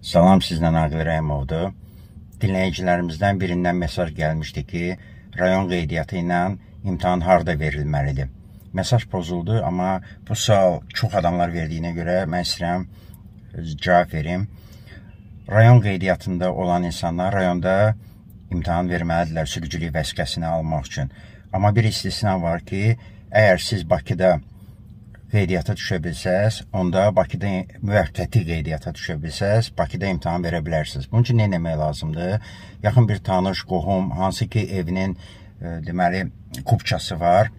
Salam sizlə Aqil Rəhimovdur. Dinləyicilərimizdən birindən mesaj gəlmişdi ki, rayon qeydiyyatı ilə imtahan harda verilməlidir. Mesaj pozuldu, amma bu sual çox adamlar verdiyinə görə mən istəyirəm cavab verim. Rayon qeydiyyatında olan insanlar rayonda imtahan verməlidirlər sürücülük vəsiqəsini almaq üçün. Amma bir istisna var ki, əgər siz Bakıda qeydiyyata düşə bilsəz, onda Bakıda müvəqqəti qeydiyyata düşə bilsəz, Bakıda imtahan verə bilərsiniz. Bunun üçün nə etmək lazımdır? Yaxın bir tanış, qohum, hansı ki evinin e, deməli kupçası var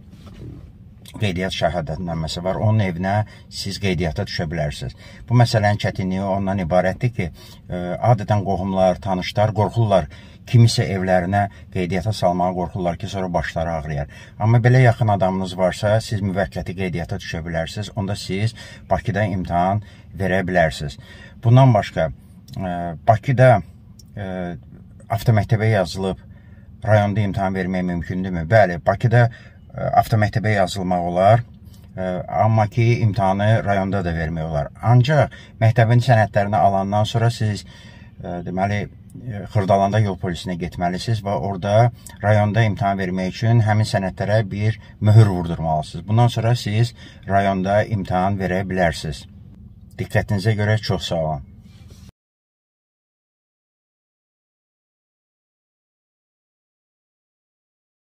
qeydiyyat şəhadətnaməsi var. Onun evinə siz qeydiyyata düşə bilərsiniz. Bu məsələnin çətinliyi ondan ibarətdir ki, e, adətən qohumlar, tanışlar qorxurlar kimisə evlərinə qeydiyyata salmağa qorxurlar ki, sonra başları ağrıyar. Amma belə yaxın adamınız varsa, siz müvəqqəti qeydiyyata düşə bilərsiniz. Onda siz Bakıda imtahan verə bilərsiniz. Bundan başqa e, Bakıda e, avtoməktəbə yazılıb rayonda imtahan vermək mümkündürmü? Bəli, Bakıda avtomərtəbə yazılmaq olar. Amma ki, imtahanı rayonda da vermək olar. Ancaq məktəbin sənədlərini alandan sonra siz deməli Xırdalanda yol polisinə getməlisiniz və orada rayonda imtahan vermək üçün həmin sənədlərə bir möhür vurdurmalısınız. Bundan sonra siz rayonda imtahan verə bilərsiniz. Diqqətinizə görə çox sağ olun.